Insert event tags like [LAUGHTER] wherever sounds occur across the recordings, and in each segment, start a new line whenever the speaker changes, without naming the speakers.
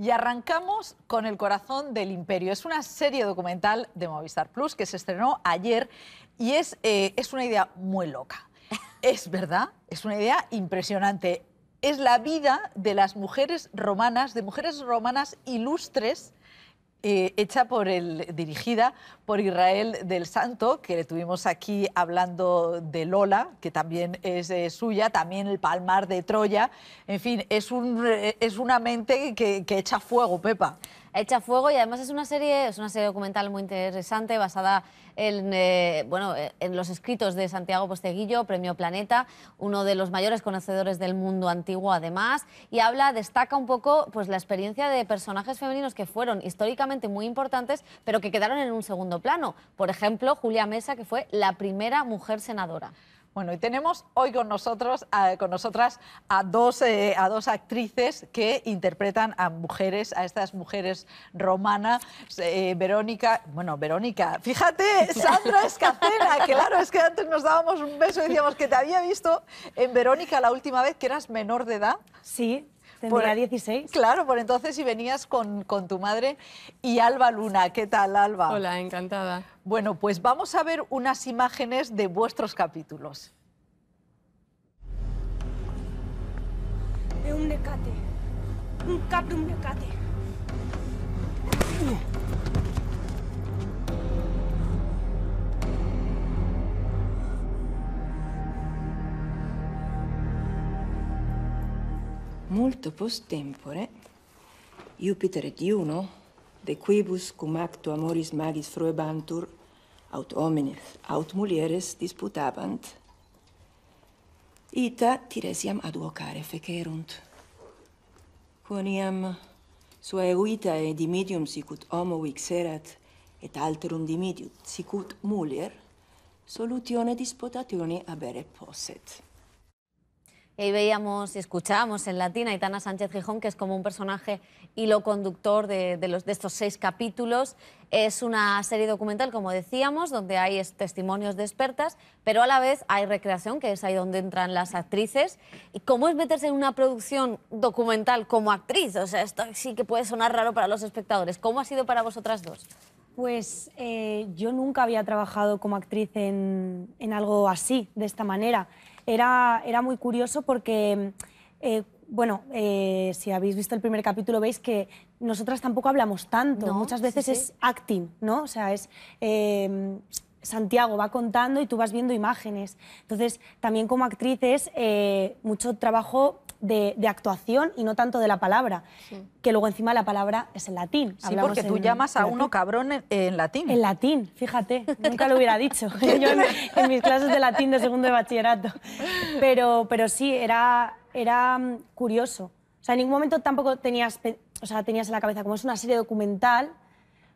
Y arrancamos con El corazón del imperio. Es una serie documental de Movistar Plus que se estrenó ayer y es, eh, es una idea muy loca. [LAUGHS] Es verdad, es una idea impresionante. Es la vida de las mujeres romanas, de mujeres romanas ilustres eh, hecha por el, dirigida por Israel del Santo, que le tuvimos aquí hablando de Lola, que también es eh, suya, también el Palmar de
Troya. En fin, es, eh, una mente que, que echa fuego, Pepa echa fuego y además es una serie, es una serie documental muy interesante basada eh, en, los escritos de Santiago Posteguillo, Premio Planeta, uno de los mayores conocedores del mundo antiguo además, y habla, destaca un poco pues, la experiencia de personajes femeninos que fueron históricamente muy importantes, pero que quedaron en un segundo plano. Por ejemplo, Julia Mesa, que fue la primera mujer senadora. Bueno, y tenemos hoy con nosotros, con nosotras a
dos, eh, a dos actrices que interpretan a mujeres, a estas mujeres romanas. Eh, Verónica, bueno, Verónica, fíjate, [LAUGHS] Sandra Escacena, claro, es que antes nos dábamos un beso y decíamos que te había visto en Verónica la última vez que eras menor de edad. Sí, por 16. Claro, por entonces y venías con, tu madre y Alba Luna. ¿Qué tal, Alba? Hola, encantada. Bueno, pues vamos a ver unas imágenes de vuestros capítulos.
un Un
molto post tempore Jupiter et Juno de quibus cum acto amoris magis fruebantur aut homines aut mulieres disputabant ita Tiresiam ad vocare fecerunt quoniam sua euita et dimidium sic ut homo vixerat et alterum dimidium sic ut mulier solutione disputationi abere posset Y veíamos
y escuchábamos en latina a Itana Sánchez Gijón, que es como un personaje hilo conductor de, estos seis capítulos. Es una serie documental, como decíamos, donde hay testimonios de expertas, pero a la vez hay recreación, que es ahí donde entran las actrices. ¿Y cómo es meterse en una producción documental como actriz? O sea, esto sí que puede sonar raro para los espectadores. ¿Cómo ha sido para vosotras dos?
Pues eh, yo nunca había trabajado como actriz en algo así, de esta manera era, muy curioso porque, eh, bueno, eh, si habéis visto el primer capítulo veis que nosotras tampoco hablamos tanto, muchas veces es acting, ¿no? O sea, es... Em, Santiago va contando y tú vas viendo imágenes. Entonces, también como actrices, eh, mucho trabajo de, actuación y no tanto de la palabra. Que luego encima la palabra es en latín. Sí, porque tú llamas a uno cabrón en, latín. En latín, fíjate, [LAUGHS] nunca lo hubiera dicho. [LAUGHS] en, mis clases de latín de segundo de bachillerato. Pero, pero sí, era, era mm, curioso. O sea, en ningún momento tampoco tenías, o sea, tenías en la cabeza como es una serie documental,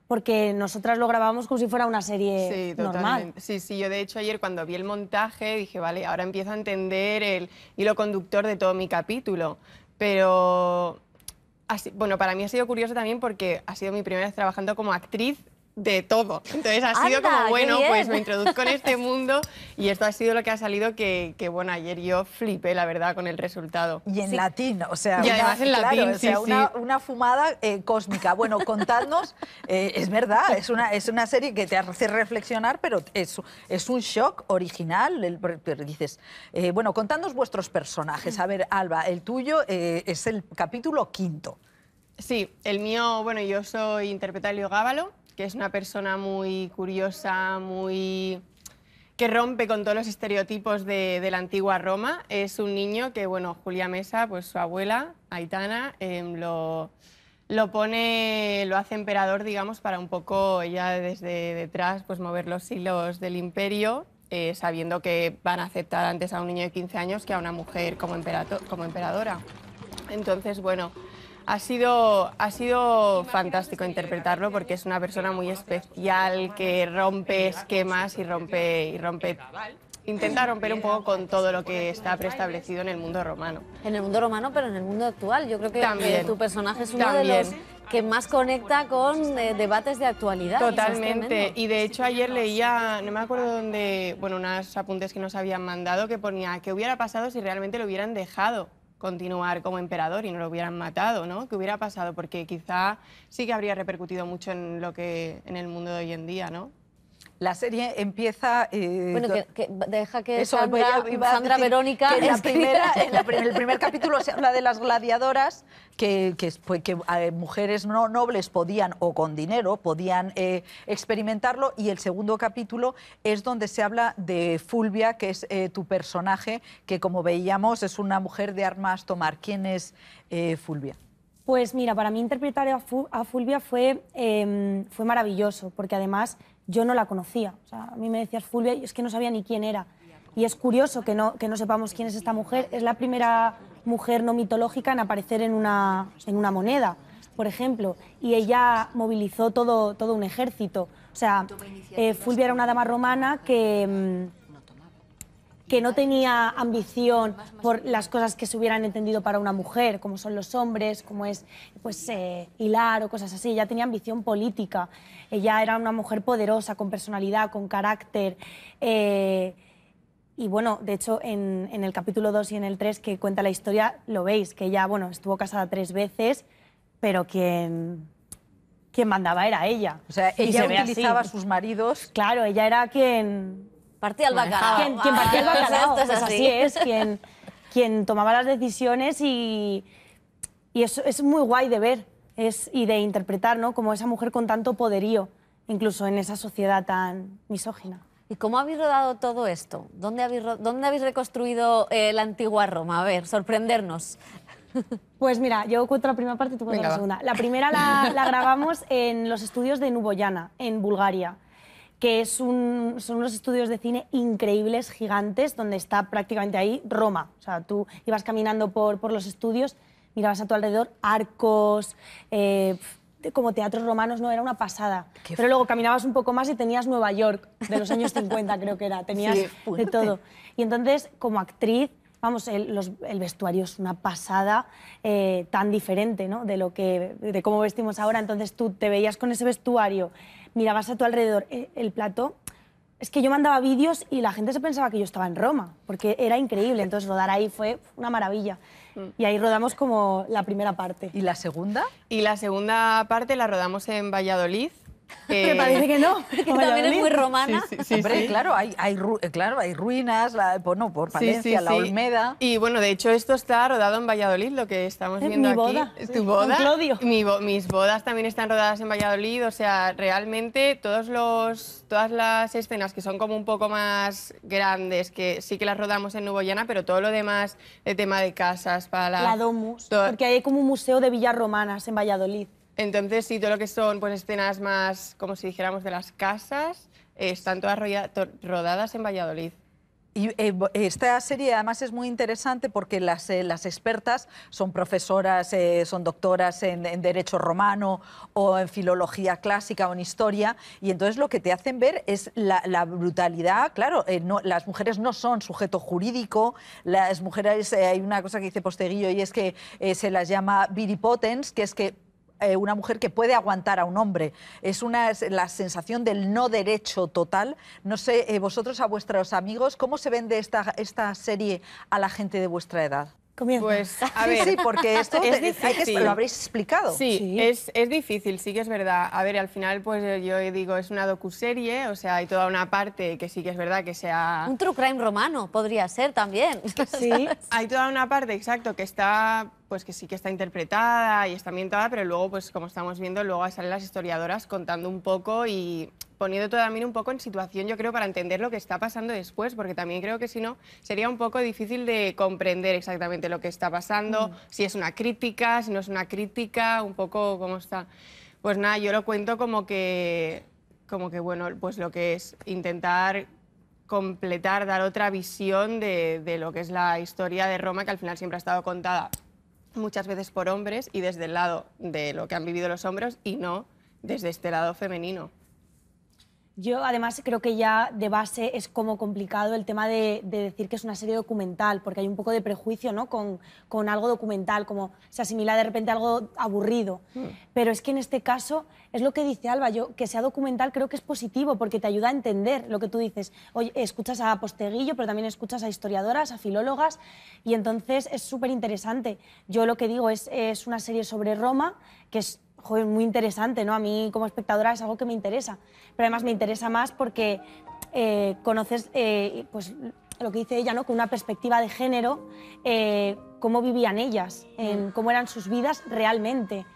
porque nosotras lo grabamos como si fuera una serie sí, normal.
Sí, sí, yo de hecho ayer cuando vi el montaje dije, vale, ahora empiezo a entender el hilo conductor de todo mi capítulo, pero... bueno, para mí ha sido curioso también porque ha sido mi primera vez trabajando como actriz de todo. Entonces ha sido como, bueno, pues me introduzco en este [LAUGHS] mundo y esto ha sido lo que ha salido que, bueno, ayer yo flipé, la verdad, con el resultado. Y en latín, o sea,
una, fumada eh, cósmica. Bueno, contadnos, [LAUGHS] eh, es verdad, es una, es una serie que te hace reflexionar, pero es, es un shock original. dices, eh, bueno, contadnos vuestros personajes. A ver, Alba, el tuyo es el capítulo quinto.
Sí, el mío, bueno, yo soy interpretario Gábalo, que es una persona muy curiosa, muy que rompe con todos los estereotipos de, la antigua Roma. Es un niño que, bueno, Julia Mesa, pues su abuela, Aitana, em, lo, lo, pone, lo hace emperador, digamos, para un poco ya desde detrás, pues mover los hilos del imperio, eh, sabiendo que van a aceptar antes a un niño de 15 años que a una mujer como, como emperadora. Entonces, bueno, ha sido, ha sido fantástico interpretarlo porque es una persona muy especial que rompe esquemas y rompe, y rompe intenta romper un poco con todo lo que está preestablecido en el mundo romano. En el
mundo romano, pero en el mundo actual. Yo creo que eh, tu personaje es uno de los que más conecta
con eh, debates de actualidad. Totalmente. Y de hecho ayer leía, no me acuerdo dónde, bueno, unos apuntes que nos habían mandado que ponía que hubiera pasado si realmente lo hubieran dejado continuar como emperador y no lo hubieran matado, ¿no? ¿Qué hubiera pasado? Porque quizá sí que habría repercutido mucho en lo que en el mundo de hoy en día, ¿no?
La serie empieza... Eh, bueno, deja que Sandra, Verónica... en,
el primer capítulo
se habla de las gladiadoras, que, eh, mujeres no nobles podían, o con dinero, podían eh, experimentarlo, y el segundo capítulo es donde se habla de Fulvia, que es tu personaje, que como veíamos es una mujer de armas tomar. ¿Quién es Fulvia?
Pues mira, para mí interpretar a, Fulvia fue, em, fue maravilloso, porque además yo no la conocía. O sea, a mí me decías Fulvia y es que no sabía ni quién era. Y es curioso que no, que no sepamos quién es esta mujer. Es la primera mujer no mitológica en aparecer en una, en una moneda, por ejemplo. Y ella movilizó todo, todo un ejército. O sea, eh, Fulvia era una dama romana que... Mm, que no tenía ambición por las cosas que se hubieran entendido para una mujer, como son los hombres, como es pues, eh, hilar o cosas así. Ella tenía ambición política, ella era una mujer poderosa, con personalidad, con carácter. Eh, y bueno, de hecho, en, el capítulo 2 y en el 3 que cuenta la historia, lo veis, que ella bueno, estuvo casada tres veces, pero quien quien mandaba era ella. O sea, ella se utilizaba a sus maridos. Claro, ella era quien Partía el bacalao. Quien, partía [LAUGHS] pues así es, quien, quien tomaba las decisiones y, eso es muy guay de ver es, y de interpretar, ¿no? Como esa mujer con tanto poderío, incluso en esa sociedad tan misógina. ¿Y cómo habéis rodado
todo esto? ¿Dónde habéis, dónde habéis reconstruido eh, la antigua Roma? A ver, sorprendernos.
[LAUGHS] Pues mira, yo cuento la primera parte y tú cuento la segunda. La primera la, la grabamos en los estudios de Nuboyana, en Bulgaria que son unos estudios de cine increíbles, gigantes, donde está prácticamente ahí Roma. O sea, tú ibas caminando por, los estudios, mirabas a tu alrededor arcos, eh, como teatros romanos, no, era una pasada. Pero luego caminabas un poco más y tenías Nueva York, de los años 50 creo que era, [LAUGHS] tenías de todo. Y entonces, como actriz, vamos, el, vestuario es una pasada eh, tan diferente ¿no? de, lo que, de cómo vestimos ahora. Entonces tú te veías con ese vestuario mirabas a tu alrededor eh, el, plato, Es que yo mandaba vídeos y la gente se pensaba que yo estaba en Roma, porque era increíble. Entonces rodar ahí fue una maravilla.
Mm. Y ahí rodamos como la primera parte. ¿Y la segunda? Y la segunda parte la rodamos en Valladolid, eh, me parece que no. [LAUGHS] Que también es muy romana. Sí, Hombre, claro, hay, eh, claro, hay ruinas, por Palencia, la Olmeda. Y bueno, de hecho, esto está rodado en Valladolid, lo que estamos viendo boda. aquí. ¿Tu boda? Claudio. mis bodas también están rodadas en Valladolid, o sea, realmente todos los, todas las escenas que son como un poco más grandes, que sí que las rodamos en Nuboyana, pero todo lo demás, el tema de casas, para... La Domus, porque hay como un museo de villas romanas en Valladolid. Entonces, sí, todo lo que son pues, escenas más, como si dijéramos, de las casas, eh, están todas rodadas en Valladolid. Y eh, esta serie además es muy interesante
porque las, eh, las expertas son profesoras, son doctoras en, Derecho Romano o en Filología Clásica o en Historia, y entonces lo que te hacen ver es la, brutalidad. Claro, no, las mujeres no son sujeto jurídico, las mujeres, hay una cosa que dice Posteguillo y es que se las llama viripotens, que es que eh, una mujer que puede aguantar a un hombre. Es una la sensación del no derecho total. No sé, eh, vosotros a vuestros amigos, ¿cómo se vende esta, esta serie a la gente de vuestra edad?
Pues,
[LAUGHS] a ver, sí, porque esto es difícil. Hay que, lo habréis
explicado. Sí, sí. Es, es, difícil, sí que es verdad. A ver, al final, pues eh, yo digo, es una docuserie, o sea, hay toda una parte que sí que es verdad que sea... Un true crime romano podría ser también. Sí. [LAUGHS] hay toda una parte, exacto, que está pues que sí que está interpretada y está ambientada, pero luego, pues como estamos viendo, luego salen las historiadoras contando un poco y poniendo también un poco en situación, yo creo, para entender lo que está pasando después, porque también creo que si no, sería un poco difícil de comprender exactamente lo que está pasando, mm. si es una crítica, si no es una crítica, un poco cómo está. Pues nada, yo lo cuento como que, como que bueno, pues lo que es intentar completar, dar otra visión de lo que es la historia de Roma, que al final siempre ha estado contada muchas veces por hombres y desde el lado de lo que han vivido los hombres y no desde este lado femenino. Yo además creo que ya de base es como
complicado el tema de, decir que es una serie documental, porque hay un poco de prejuicio ¿no? con, algo documental, como se asimila de repente algo aburrido. Hmm. Pero es que en este caso es lo que dice Alba, yo que sea documental creo que es positivo porque te ayuda a entender lo que tú dices. Oye, escuchas a Posteguillo, pero también escuchas a historiadoras, a filólogas, y entonces es súper interesante. Yo lo que digo es, es una serie sobre Roma, que es joder, muy interesante, ¿no? A mí como espectadora es algo que me interesa, pero además me interesa más porque eh, conoces, eh, pues lo que dice ella, ¿no? Con una perspectiva de género, eh, cómo vivían ellas, en mm. cómo eran sus vidas realmente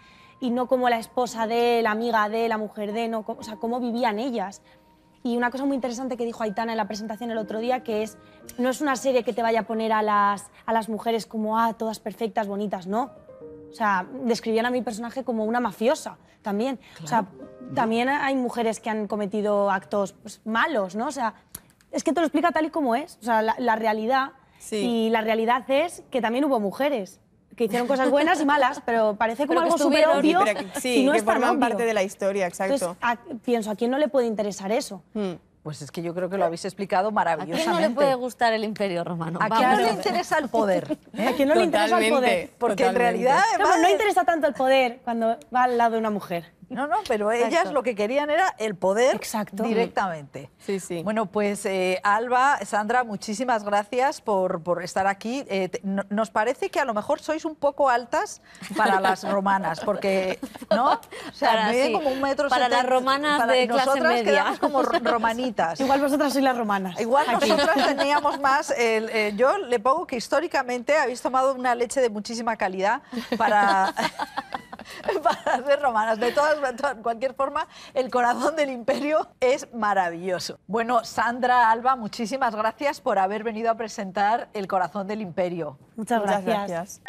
y no como la esposa de, la amiga de, la mujer de, no, o sea, cómo vivían ellas. Y una cosa muy interesante que dijo Aitana en la presentación el otro día, que es, no es una serie que te vaya a poner a las, a las mujeres como, ah, todas perfectas, bonitas, no o sea, describían a mi personaje como una mafiosa también. O sea, también hay mujeres que han cometido actos pues, malos, ¿no? O sea, es que te lo explica tal y como es. O sea, la, realidad. Y la realidad es que también hubo mujeres que hicieron cosas buenas y malas, pero parece como pero algo súper obvio sí, y no que es parte de la historia, exacto. Entonces, pienso, ¿a quién no le puede interesar eso? Hmm. Pues es que yo creo que lo eh, habéis explicado maravillosamente. ¿A quién no le puede gustar el imperio romano? ¿A quién no le interesa
el
poder? [LAUGHS] ¿Eh? ¿A quién no le interesa el
poder? Porque en realidad... no, no interesa tanto el poder cuando va al lado de una mujer. No, no, pero
ellas lo que querían era el poder directamente. Sí, Bueno, pues eh, Alba, Sandra, muchísimas gracias por, estar aquí. Eh, nos parece que a lo mejor sois un poco altas para las romanas, porque, [LAUGHS] ¿no? O sea, para, como un metro Para las romanas de nosotras clase media. quedamos como romanitas. Igual vosotras sois las romanas. Igual nosotras [LAUGHS] teníamos más... Eh, yo le pongo que históricamente habéis tomado una leche de muchísima calidad para... [LAUGHS] [LAUGHS] para ser romanas. De todas, de cualquier forma, el corazón del imperio es maravilloso. Bueno, Sandra, Alba, muchísimas gracias por haber venido a presentar el corazón del imperio. Muchas, gracias.